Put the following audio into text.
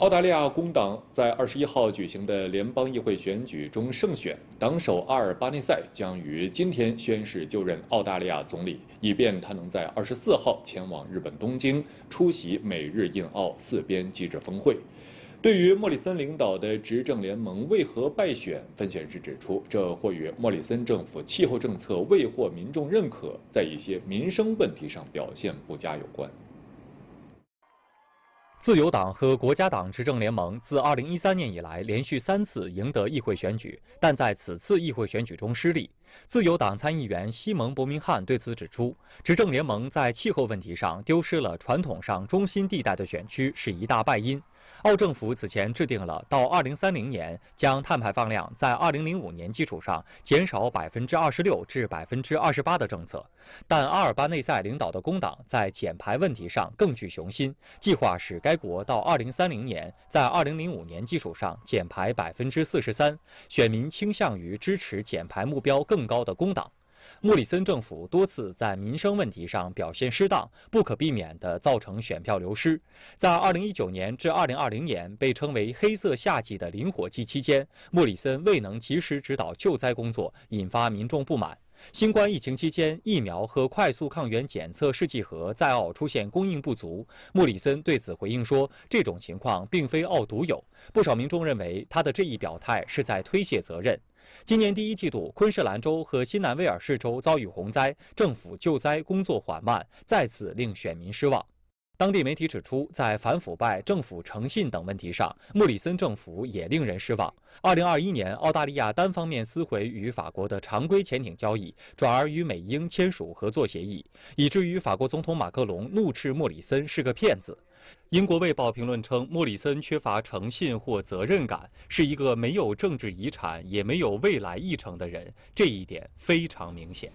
澳大利亚工党在二十一号举行的联邦议会选举中胜选，党首阿尔巴内塞将于今天宣誓就任澳大利亚总理，以便他能在二十四号前往日本东京出席美日印澳四边机制峰会。对于莫里森领导的执政联盟为何败选，分析师指出，这或与莫里森政府气候政策未获民众认可，在一些民生问题上表现不佳有关。自由党和国家党执政联盟自2013年以来连续三次赢得议会选举，但在此次议会选举中失利。自由党参议员西蒙·伯明翰对此指出，执政联盟在气候问题上丢失了传统上中心地带的选区是一大败因。澳政府此前制定了到2030年将碳排放量在2005年基础上减少26%至28%的政策，但阿尔巴内塞领导的工党在减排问题上更具雄心，计划使该国到2030年在2005年基础上减排43%。选民倾向于支持减排目标更。更高的工党，莫里森政府多次在民生问题上表现失当，不可避免地造成选票流失。在2019年至2020年被称为“黑色夏季”的灵火季期间，莫里森未能及时指导救灾工作，引发民众不满。新冠疫情期间，疫苗和快速抗原检测试剂盒在澳出现供应不足，莫里森对此回应说：“这种情况并非澳独有。”不少民众认为他的这一表态是在推卸责任。今年第一季度，昆士兰州和新南威尔士州遭遇洪灾，政府救灾工作缓慢，再次令选民失望。当地媒体指出，在反腐败、政府诚信等问题上，莫里森政府也令人失望。2021年，澳大利亚单方面撕毁与法国的常规潜艇交易，转而与美英签署合作协议，以至于法国总统马克龙怒斥莫里森是个骗子。英国《卫报》评论称，莫里森缺乏诚信或责任感，是一个没有政治遗产、也没有未来议程的人，这一点非常明显。